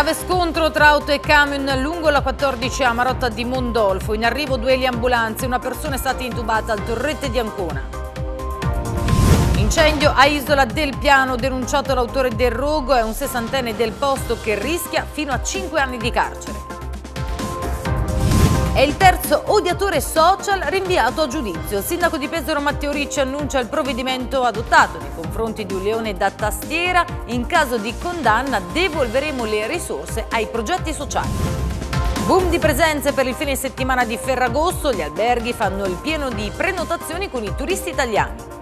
Grave scontro tra auto e camion lungo la 14 a Marotta di Mondolfo. In arrivo due le ambulanze, una persona è stata intubata al torrette di Ancona. Incendio a Isola del Piano, denunciato l'autore del rogo, è un sessantenne del posto che rischia fino a 5 anni di carcere. È il terzo odiatore social rinviato a giudizio. Il sindaco di Pesaro Matteo Ricci annuncia il provvedimento adottato nei confronti di un leone da tastiera. In caso di condanna devolveremo le risorse ai progetti sociali. Boom di presenze per il fine settimana di Ferragosto, gli alberghi fanno il pieno di prenotazioni con i turisti italiani.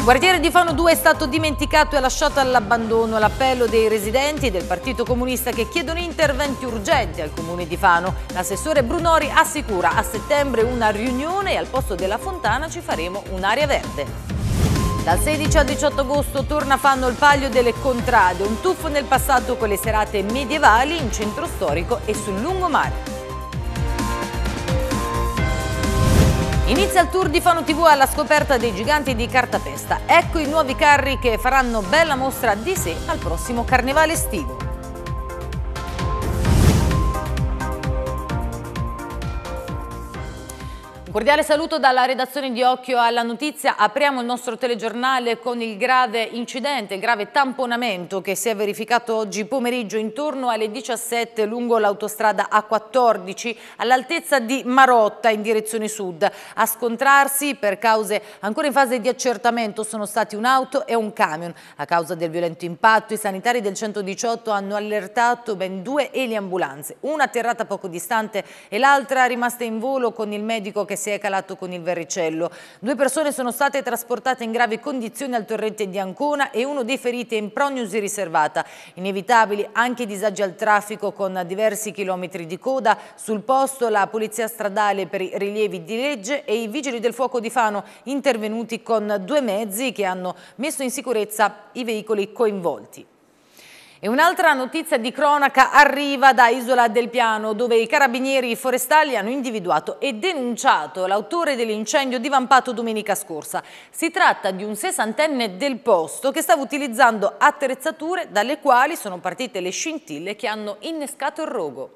Il quartiere di Fano 2 è stato dimenticato e lasciato all'abbandono l'appello dei residenti del Partito Comunista che chiedono interventi urgenti al comune di Fano. L'assessore Brunori assicura a settembre una riunione e al posto della fontana ci faremo un'area verde. Dal 16 al 18 agosto torna Fanno il Palio delle Contrade, un tuffo nel passato con le serate medievali in centro storico e sul lungomare. Inizia il tour di Fano TV alla scoperta dei giganti di cartapesta. Ecco i nuovi carri che faranno bella mostra di sé al prossimo carnevale estivo. Un cordiale saluto dalla redazione di Occhio alla Notizia. Apriamo il nostro telegiornale con il grave incidente, il grave tamponamento che si è verificato oggi pomeriggio intorno alle 17 lungo l'autostrada A14 all'altezza di Marotta in direzione sud. A scontrarsi per cause ancora in fase di accertamento sono stati un'auto e un camion. A causa del violento impatto i sanitari del 118 hanno allertato ben due eliambulanze, una atterrata poco distante e l'altra rimasta in volo con il medico che si è calato con il verricello. Due persone sono state trasportate in gravi condizioni al torrente di Ancona e uno dei feriti è in prognosi riservata. Inevitabili anche i disagi al traffico con diversi chilometri di coda. Sul posto la polizia stradale per i rilievi di legge e i vigili del fuoco di Fano intervenuti con due mezzi che hanno messo in sicurezza i veicoli coinvolti. E un'altra notizia di cronaca arriva da Isola del Piano, dove i carabinieri forestali hanno individuato e denunciato l'autore dell'incendio divampato domenica scorsa. Si tratta di un sessantenne del posto che stava utilizzando attrezzature dalle quali sono partite le scintille che hanno innescato il rogo.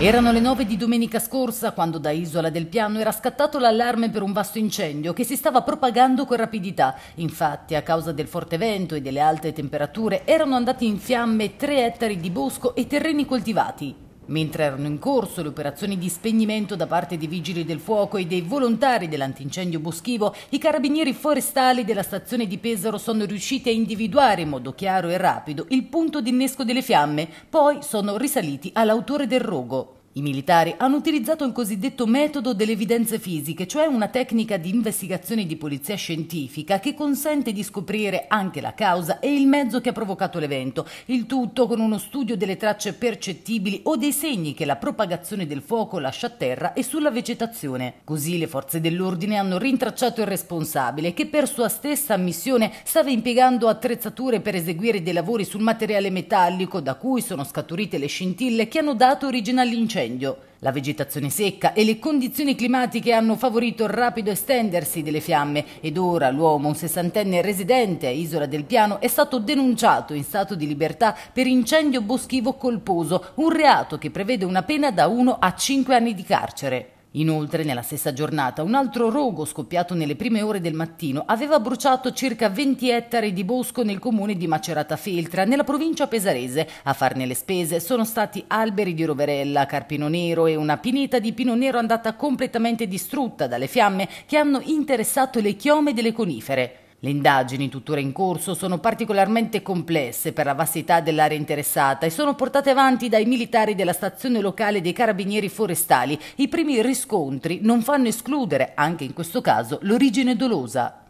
Erano le 9 di domenica scorsa quando da Isola del Piano era scattato l'allarme per un vasto incendio che si stava propagando con rapidità. Infatti, a causa del forte vento e delle alte temperature, erano andati in fiamme 3 ettari di bosco e terreni coltivati. Mentre erano in corso le operazioni di spegnimento da parte dei vigili del fuoco e dei volontari dell'antincendio boschivo, i carabinieri forestali della stazione di Pesaro sono riusciti a individuare in modo chiaro e rapido il punto d'innesco delle fiamme, poi sono risaliti all'autore del rogo. I militari hanno utilizzato il cosiddetto metodo delle evidenze fisiche, cioè una tecnica di investigazione di polizia scientifica che consente di scoprire anche la causa e il mezzo che ha provocato l'evento, il tutto con uno studio delle tracce percettibili o dei segni che la propagazione del fuoco lascia a terra e sulla vegetazione. Così le forze dell'ordine hanno rintracciato il responsabile che per sua stessa missione stava impiegando attrezzature per eseguire dei lavori sul materiale metallico da cui sono scaturite le scintille che hanno dato origine all'incendio incendio. La vegetazione secca e le condizioni climatiche hanno favorito il rapido estendersi delle fiamme ed ora l'uomo, un sessantenne residente a Isola del Piano, è stato denunciato in stato di libertà per incendio boschivo colposo, un reato che prevede una pena da 1 a 5 anni di carcere. Inoltre, nella stessa giornata, un altro rogo scoppiato nelle prime ore del mattino aveva bruciato circa 20 ettari di bosco nel comune di Macerata Feltra, nella provincia pesarese. A farne le spese sono stati alberi di roverella, carpino nero e una pineta di pino nero andata completamente distrutta dalle fiamme che hanno interessato le chiome delle conifere. Le indagini tuttora in corso sono particolarmente complesse per la vastità dell'area interessata e sono portate avanti dai militari della stazione locale dei carabinieri forestali. I primi riscontri non fanno escludere, anche in questo caso, l'origine dolosa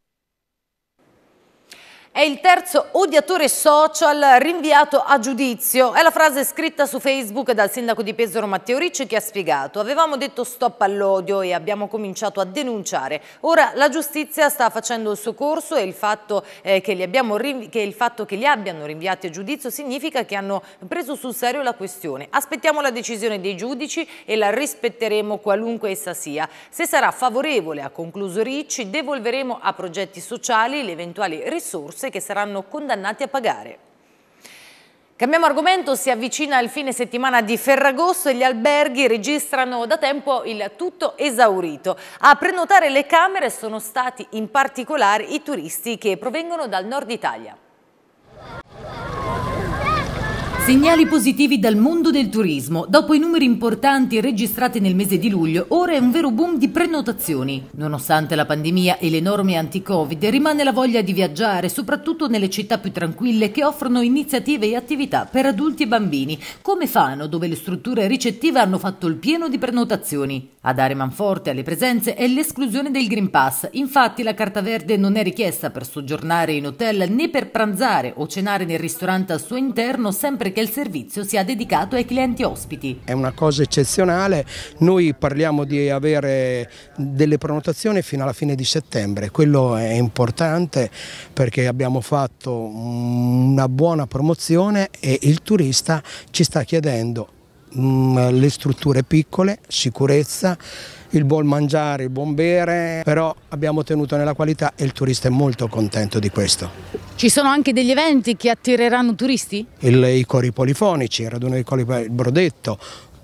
è il terzo odiatore social rinviato a giudizio. È la frase scritta su Facebook dal sindaco di Pesaro Matteo Ricci che ha spiegato avevamo detto stop all'odio e abbiamo cominciato a denunciare. Ora la giustizia sta facendo il suo corso e il fatto, eh, che, li che, il fatto che li abbiano rinviati a giudizio significa che hanno preso sul serio la questione. Aspettiamo la decisione dei giudici e la rispetteremo qualunque essa sia. Se sarà favorevole, ha concluso Ricci, devolveremo a progetti sociali le eventuali risorse tasse che saranno condannati a pagare. Cambiamo argomento, si avvicina il fine settimana di Ferragosto e gli alberghi registrano da tempo il tutto esaurito. A prenotare le camere sono stati in particolare i turisti che provengono dal nord Italia. Segnali positivi dal mondo del turismo. Dopo i numeri importanti registrati nel mese di luglio, ora è un vero boom di prenotazioni. Nonostante la pandemia e le norme anti-Covid, rimane la voglia di viaggiare, soprattutto nelle città più tranquille che offrono iniziative e attività per adulti e bambini, come Fano, dove le strutture ricettive hanno fatto il pieno di prenotazioni. A dare manforte alle presenze è l'esclusione del Green Pass. Infatti la carta verde non è richiesta per soggiornare in hotel né per pranzare o cenare nel ristorante al suo interno, sempre che il servizio sia dedicato ai clienti ospiti. È una cosa eccezionale. Noi parliamo di avere delle prenotazioni fino alla fine di settembre. Quello è importante perché abbiamo fatto una buona promozione e il turista ci sta chiedendo mh, mm, le strutture piccole, sicurezza, il buon mangiare, il buon bere, però abbiamo tenuto nella qualità e il turista è molto contento di questo. Ci sono anche degli eventi che attireranno turisti? Il, I cori polifonici, il raduno dei cori, il brodetto,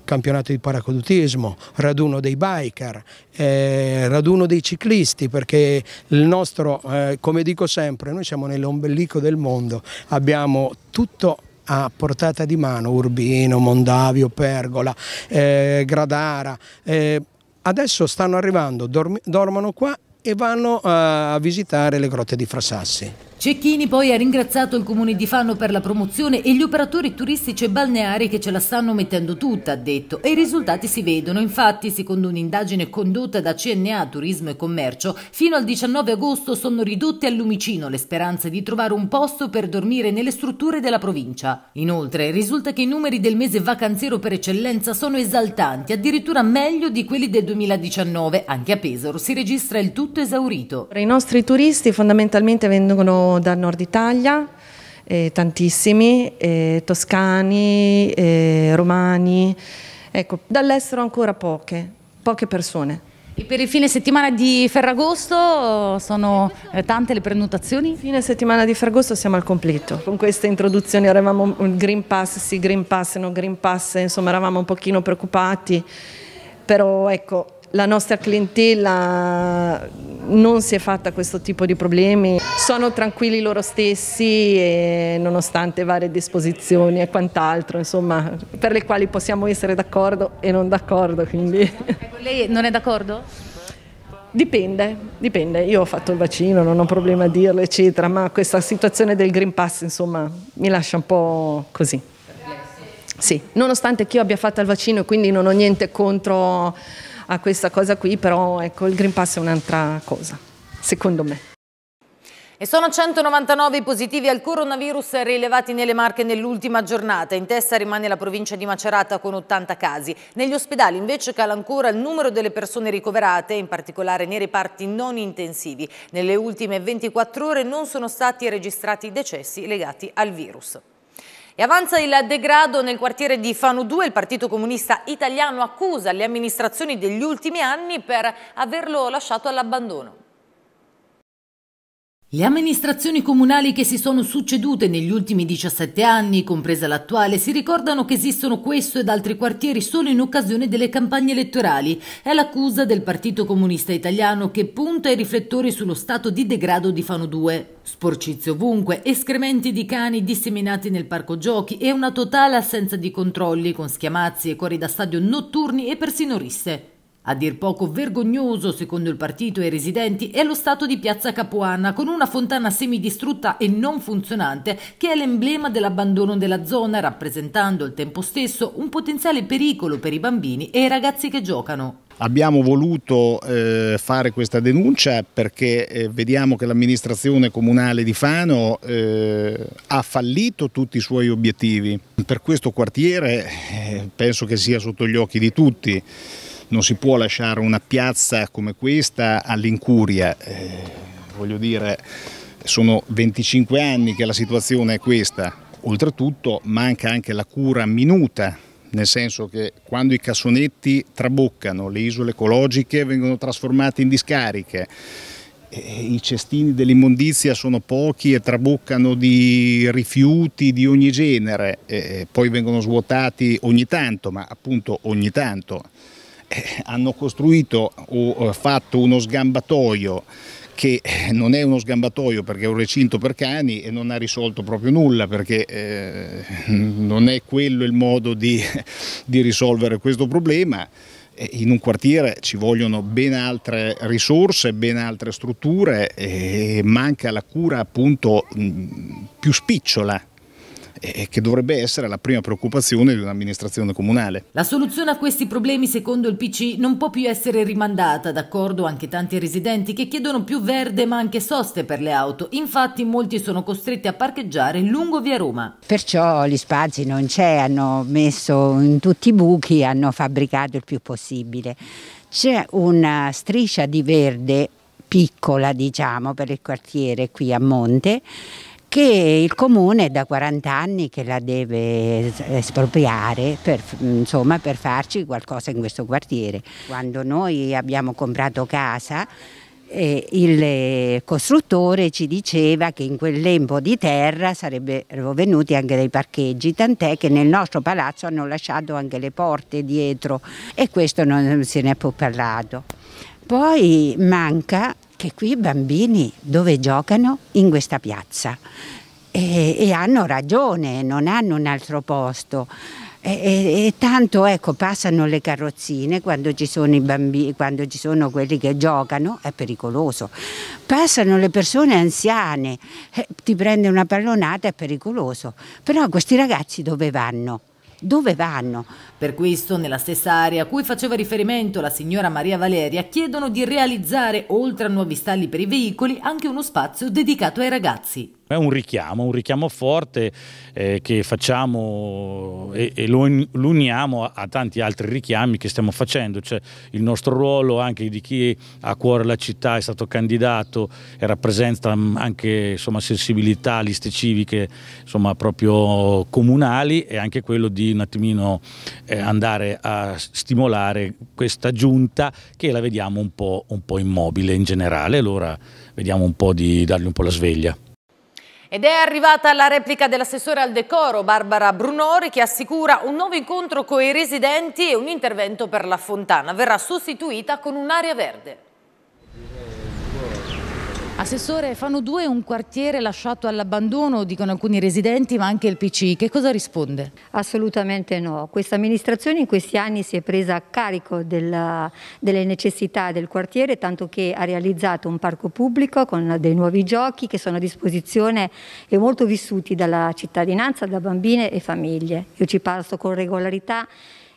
campionato di paracadutismo, raduno dei biker, eh, raduno dei ciclisti, perché il nostro, eh, come dico sempre, noi siamo nell'ombelico del mondo, abbiamo tutto a portata di mano Urbino, Mondavio, Pergola, eh, Gradara. Eh, adesso stanno arrivando, dorm dormono qua e vanno eh, a visitare le grotte di Frassassi. Cecchini poi ha ringraziato il comune di Fano per la promozione e gli operatori turistici e balneari che ce la stanno mettendo tutta, ha detto, e i risultati si vedono. Infatti, secondo un'indagine condotta da CNA Turismo e Commercio, fino al 19 agosto sono ridotte al lumicino le speranze di trovare un posto per dormire nelle strutture della provincia. Inoltre, risulta che i numeri del mese vacanziero per eccellenza sono esaltanti, addirittura meglio di quelli del 2019. Anche a Pesaro si registra il tutto esaurito. I nostri turisti fondamentalmente vengono dal nord Italia, eh, tantissimi, eh, toscani, eh, romani, ecco, dall'estero ancora poche, poche persone. E per il fine settimana di Ferragosto eh, sono eh, tante le prenotazioni? Fine settimana di Ferragosto siamo al completo. Con queste introduzioni eravamo un mm, Green Pass, sì, Green Pass, no Green Pass, insomma eravamo un pochino preoccupati, però ecco la nostra clientela non si è fatta questo tipo di problemi, sono tranquilli loro stessi nonostante varie disposizioni e quant'altro, insomma, per le quali possiamo essere d'accordo e non d'accordo. Ecco, lei non è d'accordo? Dipende, dipende, io ho fatto il vaccino, non ho problema a dirlo eccetera, ma questa situazione del Green Pass insomma mi lascia un po' così. Sì, nonostante che io abbia fatto il vaccino, e quindi non ho niente contro a questa cosa qui, però ecco, il Green Pass è un'altra cosa, secondo me. E sono 199 i positivi al coronavirus rilevati nelle Marche nell'ultima giornata. In testa rimane la provincia di Macerata con 80 casi. Negli ospedali invece cala ancora il numero delle persone ricoverate, in particolare nei reparti non intensivi. Nelle ultime 24 ore non sono stati registrati decessi legati al virus. E avanza il degrado nel quartiere di Fano 2, il Partito Comunista Italiano accusa le amministrazioni degli ultimi anni per averlo lasciato all'abbandono. Le amministrazioni comunali che si sono succedute negli ultimi 17 anni, compresa l'attuale, si ricordano che esistono questo ed altri quartieri solo in occasione delle campagne elettorali. È l'accusa del Partito Comunista Italiano che punta i riflettori sullo stato di degrado di Fano 2. Sporcizio ovunque, escrementi di cani disseminati nel parco giochi e una totale assenza di controlli con schiamazzi e cuori da stadio notturni e persino risse. A dir poco vergognoso, secondo il partito e i residenti, è lo stato di Piazza Capuana, con una fontana semidistrutta e non funzionante, che è l'emblema dell'abbandono della zona, rappresentando al tempo stesso un potenziale pericolo per i bambini e i ragazzi che giocano. Abbiamo voluto eh, fare questa denuncia perché eh, vediamo che l'amministrazione comunale di Fano eh, ha fallito tutti i suoi obiettivi. Per questo quartiere eh, penso che sia sotto gli occhi di tutti non si può lasciare una piazza come questa all'incuria, eh, voglio dire sono 25 anni che la situazione è questa, oltretutto manca anche la cura minuta nel senso che quando i cassonetti traboccano, le isole ecologiche vengono trasformate in discariche, i cestini dell'immondizia sono pochi e traboccano di rifiuti di ogni genere, poi vengono svuotati ogni tanto, ma appunto ogni tanto. Eh, hanno costruito o eh, fatto uno sgambatoio che eh, non è uno sgambatoio perché è un recinto per cani e non ha risolto proprio nulla perché eh, non è quello il modo di, di risolvere questo problema in un quartiere ci vogliono ben altre risorse, ben altre strutture e manca la cura appunto mm, più spicciola e che dovrebbe essere la prima preoccupazione di un'amministrazione comunale. La soluzione a questi problemi, secondo il PC, non può più essere rimandata, d'accordo anche tanti residenti che chiedono più verde ma anche soste per le auto. Infatti molti sono costretti a parcheggiare lungo via Roma. Perciò gli spazi non c'è, hanno messo in tutti i buchi, hanno fabbricato il più possibile. C'è una striscia di verde piccola diciamo per il quartiere qui a Monte che il comune da 40 anni che la deve espropriare per, insomma, per farci qualcosa in questo quartiere. Quando noi abbiamo comprato casa eh, il costruttore ci diceva che in quel lembo di terra sarebbero venuti anche dei parcheggi, tant'è che nel nostro palazzo hanno lasciato anche le porte dietro e questo non se ne è più parlato. Poi manca che qui i bambini dove giocano? In questa piazza. E, e hanno ragione, non hanno un altro posto. E, e, e, tanto ecco, passano le carrozzine quando ci, sono i bambini, quando ci sono quelli che giocano, è pericoloso. Passano le persone anziane, eh, ti prende una pallonata, è pericoloso. Però questi ragazzi dove vanno? dove vanno? Per questo, nella stessa area a cui faceva riferimento la signora Maria Valeria, chiedono di realizzare, oltre a nuovi stalli per i veicoli, anche uno spazio dedicato ai ragazzi. È un richiamo, un richiamo forte eh, che facciamo e, e lo, lo, uniamo a, a, tanti altri richiami che stiamo facendo, cioè il nostro ruolo anche di chi ha a cuore la città è stato candidato e rappresenta mm, anche insomma, sensibilità, liste civiche insomma, proprio comunali e anche quello di un attimino eh, andare a stimolare questa giunta che la vediamo un po', un po immobile in generale, allora vediamo un po' di dargli un po' la sveglia. Ed è arrivata la replica dell'assessore al decoro Barbara Brunori che assicura un nuovo incontro con i residenti e un intervento per la fontana. Verrà sostituita con un'area verde. Assessore, fanno due un quartiere lasciato all'abbandono, dicono alcuni residenti, ma anche il PCI. Che cosa risponde? Assolutamente no. Questa amministrazione in questi anni si è presa a carico della, delle necessità del quartiere, tanto che ha realizzato un parco pubblico con dei nuovi giochi che sono a disposizione e molto vissuti dalla cittadinanza, da bambine e famiglie. Io ci passo con regolarità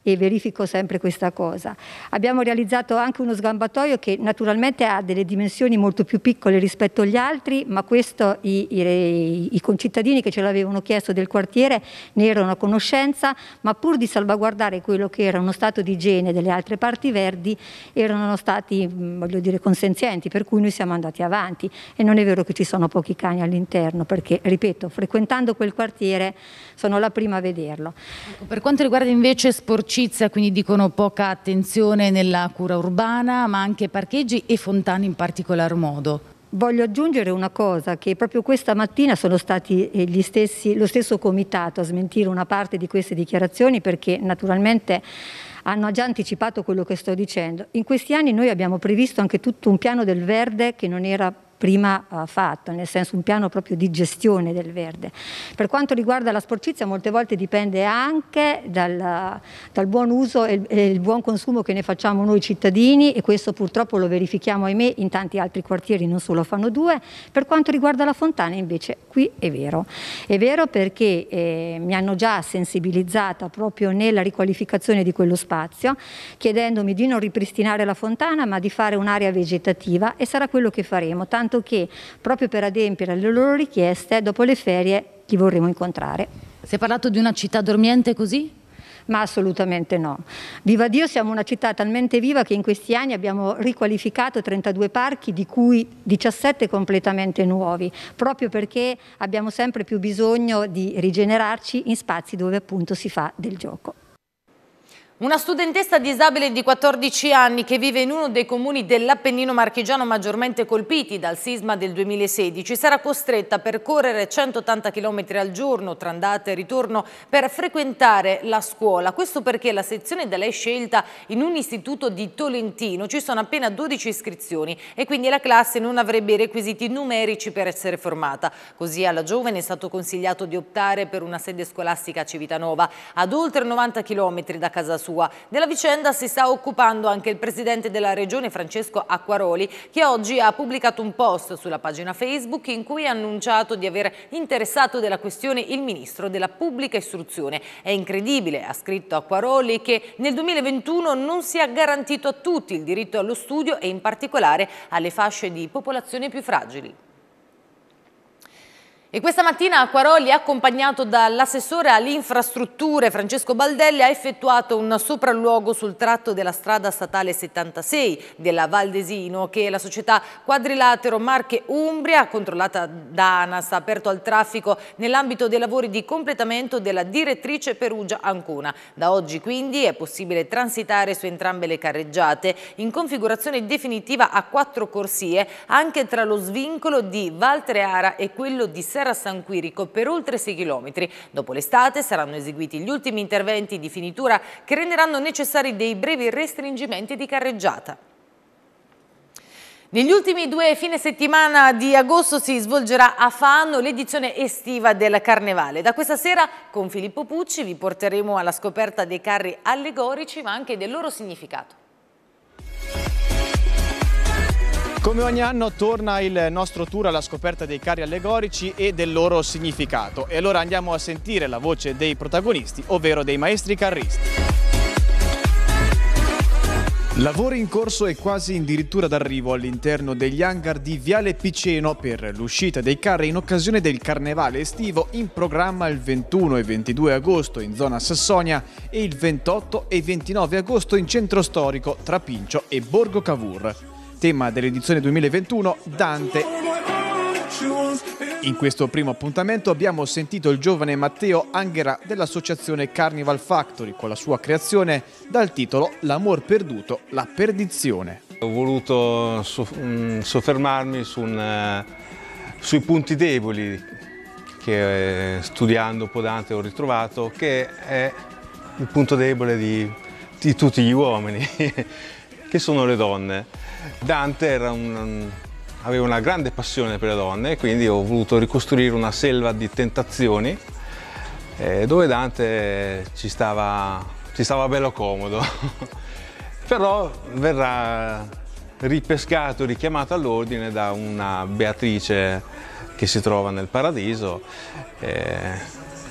e verifico sempre questa cosa. Abbiamo realizzato anche uno sgambatoio che naturalmente ha delle dimensioni molto più piccole rispetto agli altri, ma questo i, i, i concittadini che ce l'avevano chiesto del quartiere ne erano a conoscenza, ma pur di salvaguardare quello che era uno stato di igiene delle altre parti verdi, erano stati, voglio dire, consenzienti, per cui noi siamo andati avanti. E non è vero che ci sono pochi cani all'interno, perché, ripeto, frequentando quel quartiere sono la prima a vederlo. Ecco, per quanto riguarda invece sporci sporcizia, quindi dicono poca attenzione nella cura urbana, ma anche parcheggi e fontane in particolar modo. Voglio aggiungere una cosa, che proprio questa mattina sono stati eh, stessi, lo stesso comitato a smentire una parte di queste dichiarazioni perché naturalmente hanno già anticipato quello che sto dicendo. In questi anni noi abbiamo previsto anche tutto un piano del verde che non era prima uh, fatto, nel senso un piano proprio di gestione del verde. Per quanto riguarda la sporcizia molte volte dipende anche dal, dal buon uso e il, e il buon consumo che ne facciamo noi cittadini e questo purtroppo lo verifichiamo ahimè in tanti altri quartieri, non solo fanno due. Per quanto riguarda la fontana invece qui è vero, è vero perché eh, mi hanno già sensibilizzata proprio nella riqualificazione di quello spazio chiedendomi di non ripristinare la fontana ma di fare un'area vegetativa e sarà quello che faremo, tanto annunciato che proprio per adempiere alle loro richieste, dopo le ferie li vorremmo incontrare. Si è parlato di una città dormiente così? Ma assolutamente no. Viva Dio, siamo una città talmente viva che in questi anni abbiamo riqualificato 32 parchi, di cui 17 completamente nuovi, proprio perché abbiamo sempre più bisogno di rigenerarci in spazi dove appunto si fa del gioco. Una studentessa disabile di 14 anni che vive in uno dei comuni dell'Appennino marchigiano maggiormente colpiti dal sisma del 2016 sarà costretta a percorrere 180 km al giorno tra andata e ritorno per frequentare la scuola. Questo perché la sezione da lei scelta in un istituto di Tolentino ci sono appena 12 iscrizioni e quindi la classe non avrebbe i requisiti numerici per essere formata. Così alla giovane è stato consigliato di optare per una sede scolastica a Civitanova ad oltre 90 km da casa sua sua. Della vicenda si sta occupando anche il presidente della regione Francesco Acquaroli che oggi ha pubblicato un post sulla pagina Facebook in cui ha annunciato di aver interessato della questione il ministro della pubblica istruzione. È incredibile, ha scritto Acquaroli, che nel 2021 non sia garantito a tutti il diritto allo studio e in particolare alle fasce di popolazione più fragili. E questa mattina Acquaroli, accompagnato dall'assessore alle infrastrutture Francesco Baldelli, ha effettuato un sopralluogo sul tratto della strada statale 76 della Valdesino che la società Quadrilatero Marche Umbria, controllata da ANAS, ha aperto al traffico nell'ambito dei lavori di completamento della direttrice Perugia-Ancona. Da oggi quindi è possibile transitare su entrambe le carreggiate in configurazione definitiva a quattro corsie anche tra lo svincolo di Valtreara e quello di Serra Terra San Quirico per oltre 6 km. Dopo l'estate saranno eseguiti gli ultimi interventi di finitura che renderanno necessari dei brevi restringimenti di carreggiata. Negli ultimi due fine settimana di agosto si svolgerà a Fano l'edizione estiva del Carnevale. Da questa sera con Filippo Pucci vi porteremo alla scoperta dei carri allegorici ma anche del loro significato. Come ogni anno torna il nostro tour alla scoperta dei carri allegorici e del loro significato e allora andiamo a sentire la voce dei protagonisti, ovvero dei maestri carristi. Lavori in corso e quasi addirittura d'arrivo all'interno degli hangar di Viale Piceno per l'uscita dei carri in occasione del carnevale estivo in programma il 21 e 22 agosto in zona Sassonia e il 28 e 29 agosto in centro storico tra Pincio e Borgo Cavour tema dell'edizione 2021, Dante. In questo primo appuntamento abbiamo sentito il giovane Matteo Anghera dell'associazione Carnival Factory con la sua creazione dal titolo L'amor perduto, la perdizione. Ho voluto mm, soffermarmi su un, eh, sui punti deboli che eh, studiando un po' Dante ho ritrovato, che è il punto debole di, di tutti gli uomini. che sono le donne. Dante un, aveva una grande passione per le donne, quindi ho voluto ricostruire una selva di tentazioni eh, dove Dante ci stava, ci stava bello comodo. Però verrà ripescato, richiamato all'ordine da una Beatrice che si trova nel paradiso. Eh,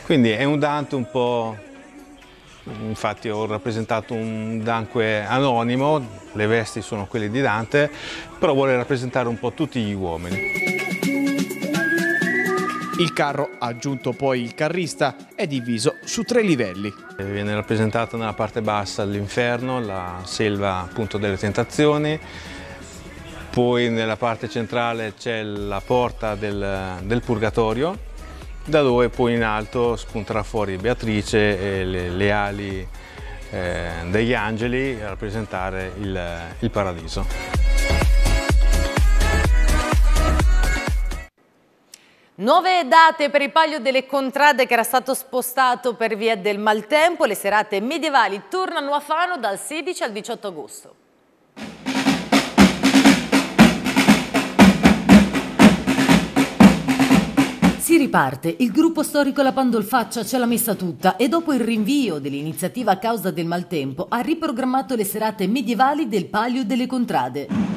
quindi è un Dante un po' infatti ho rappresentato un Danque anonimo, le vesti sono quelle di Dante, però vuole rappresentare un po' tutti gli uomini. Il carro, aggiunto poi il carrista, è diviso su tre livelli. Viene rappresentato nella parte bassa l'inferno, la selva appunto delle tentazioni, poi nella parte centrale c'è la porta del, del purgatorio da dove poi in alto spunterà fuori Beatrice e le, le ali eh, degli angeli a rappresentare il, il paradiso. Nuove date per il palio delle contrade che era stato spostato per via del maltempo. Le serate medievali tornano a Fano dal 16 al 18 agosto. Si riparte, il gruppo storico La Pandolfaccia ce l'ha messa tutta e dopo il rinvio dell'iniziativa a causa del maltempo ha riprogrammato le serate medievali del Palio delle Contrade.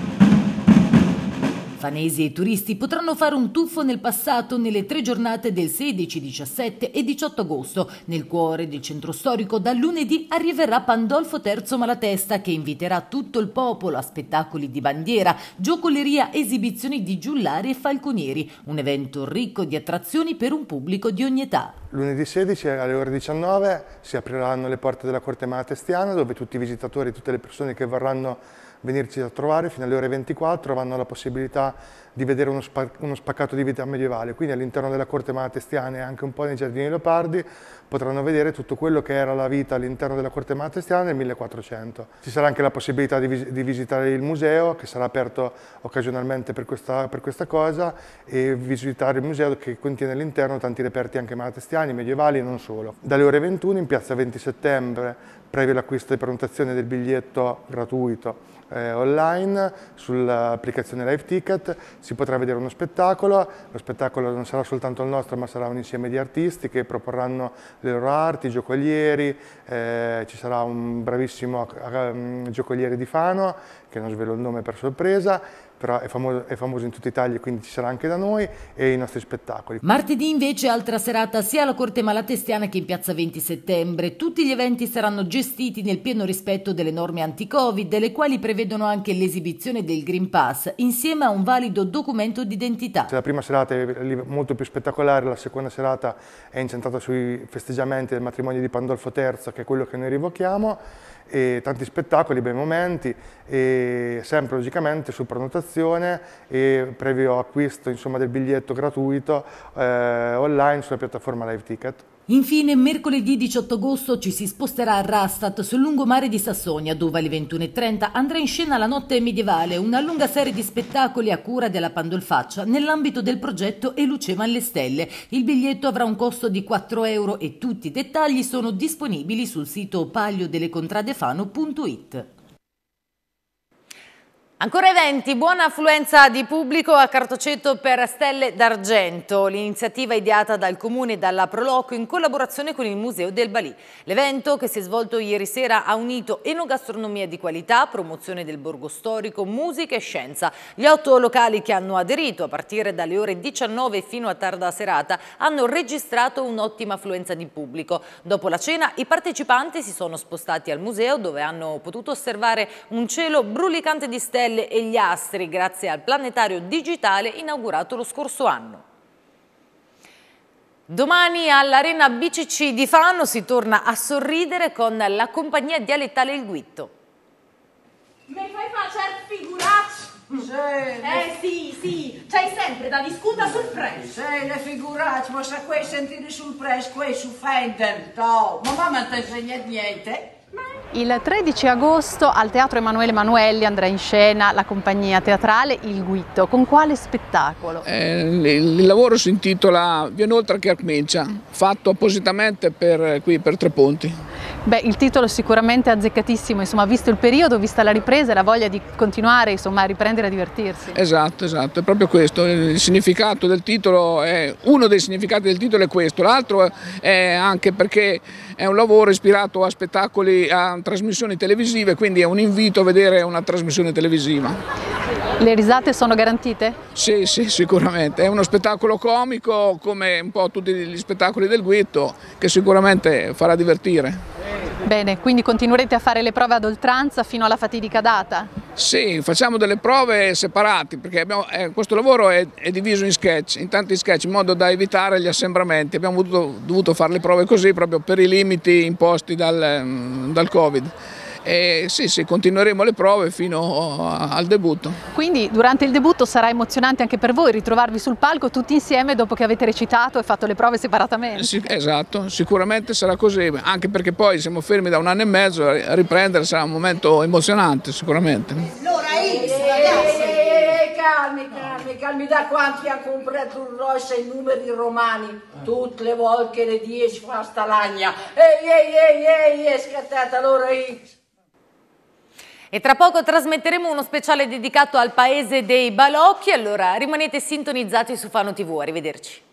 Fanesi e turisti potranno fare un tuffo nel passato nelle tre giornate del 16, 17 e 18 agosto. Nel cuore del centro storico da lunedì arriverà Pandolfo III Malatesta che inviterà tutto il popolo a spettacoli di bandiera, giocoleria, esibizioni di giullari e falconieri. Un evento ricco di attrazioni per un pubblico di ogni età. Lunedì 16 alle ore 19 si apriranno le porte della Corte Malatestiana dove tutti i visitatori e tutte le persone che vorranno venirci a trovare fino alle ore 24 avranno la possibilità di vedere uno, uno spaccato di vita medievale. Quindi all'interno della Corte Malatestiana e anche un po' nei Giardini Leopardi potranno vedere tutto quello che era la vita all'interno della Corte Malatestiana nel 1400. Ci sarà anche la possibilità di, vis di visitare il museo che sarà aperto occasionalmente per questa, per questa cosa e visitare il museo che contiene all'interno tanti reperti anche malatestiani romani, medievali e non solo. Dalle ore 21 in piazza 20 settembre, previo l'acquisto e prenotazione del biglietto gratuito eh, online, sull'applicazione Live Ticket, si potrà vedere uno spettacolo, lo spettacolo non sarà soltanto il nostro ma sarà un insieme di artisti che proporranno le loro arti, giocolieri, eh, ci sarà un bravissimo eh, giocoliere di Fano, che non svelo il nome per sorpresa, però è famoso, è famoso in tutta Italia, quindi ci sarà anche da noi e i nostri spettacoli. Martedì invece altra serata sia alla Corte Malatestiana che in Piazza 20 Settembre. Tutti gli eventi saranno gestiti nel pieno rispetto delle norme anti-Covid, le quali prevedono anche l'esibizione del Green Pass insieme a un valido documento d'identità. La prima serata è molto più spettacolare, la seconda serata è incentrata sui festeggiamenti del matrimonio di Pandolfo III, che è quello che noi rivochiamo e tanti spettacoli, bei momenti, e sempre logicamente su prenotazione e previo acquisto insomma, del biglietto gratuito eh, online sulla piattaforma Live Ticket. Infine, mercoledì 18 agosto ci si sposterà a Rastatt sul lungomare di Sassonia, dove alle 21.30 andrà in scena la notte medievale, una lunga serie di spettacoli a cura della Pandolfaccia nell'ambito del progetto E Lucevan le Stelle. Il biglietto avrà un costo di 4 euro e tutti i dettagli sono disponibili sul sito pagliodelecontradefano.it. Ancora eventi, buona affluenza di pubblico a Cartoceto per Stelle d'Argento, l'iniziativa ideata dal Comune e dalla Proloco in collaborazione con il Museo del Balì. L'evento che si è svolto ieri sera ha unito enogastronomia di qualità, promozione del borgo storico, musica e scienza. Gli otto locali che hanno aderito a partire dalle ore 19 fino a tarda serata hanno registrato un'ottima affluenza di pubblico. Dopo la cena i partecipanti si sono spostati al museo dove hanno potuto osservare un cielo brulicante di stelle stelle e gli astri grazie al planetario digitale inaugurato lo scorso anno. Domani all'Arena BCC di Fano si torna a sorridere con la compagnia dialettale Il Guitto. Mi fai fare certe figuracce? Eh sì, sì, c'hai sempre da discutere sul prezzo. Sì, le figuracce, ma se qui sentire sul prezzo, qui su Fender, no. Ma mamma non ti insegna niente. Il 13 agosto al Teatro Emanuele Manuelli andrà in scena la compagnia teatrale Il Guitto. Con quale spettacolo? Eh, il lavoro si intitola Viene oltre che Arcmencia, mm. fatto appositamente per, eh, qui per Tre Ponti. Beh, il titolo è sicuramente azzeccatissimo, insomma, visto il periodo, vista la ripresa e la voglia di continuare, insomma, a riprendere e a divertirsi. Esatto, esatto, è proprio questo. Il significato del titolo è, uno dei significati del titolo è questo, l'altro è anche perché è un lavoro ispirato a spettacoli, a trasmissioni televisive, quindi è un invito a vedere una trasmissione televisiva. Le risate sono garantite? Sì, sì, sicuramente. È uno spettacolo comico come un po' tutti gli spettacoli del Guitto che sicuramente farà divertire. Bene, quindi continuerete a fare le prove ad oltranza fino alla fatidica data? Sì, facciamo delle prove separate perché abbiamo, eh, questo lavoro è, è, diviso in sketch, in tanti sketch in modo da evitare gli assembramenti. Abbiamo dovuto, dovuto fare le prove così proprio per i limiti imposti dal, mm, dal Covid. E sì, sì, continueremo le prove fino oh, al debutto. Quindi durante il debutto sarà emozionante anche per voi ritrovarvi sul palco tutti insieme dopo che avete recitato e fatto le prove separatamente. Sì, esatto, sicuramente sarà così, anche perché poi siamo fermi da un anno e mezzo, a riprendere sarà un momento emozionante sicuramente. L'ora X, ragazzi! Eh, eh, eh, calmi, calmi, calmi, da quanti ha comprato un Roche i numeri romani? Tutte le volte che le 10 fa sta lagna. Ehi, ehi, ehi, ehi, è scattata l'ora X. E tra poco trasmetteremo uno speciale dedicato al paese dei balocchi, allora rimanete sintonizzati su Fano TV, arrivederci.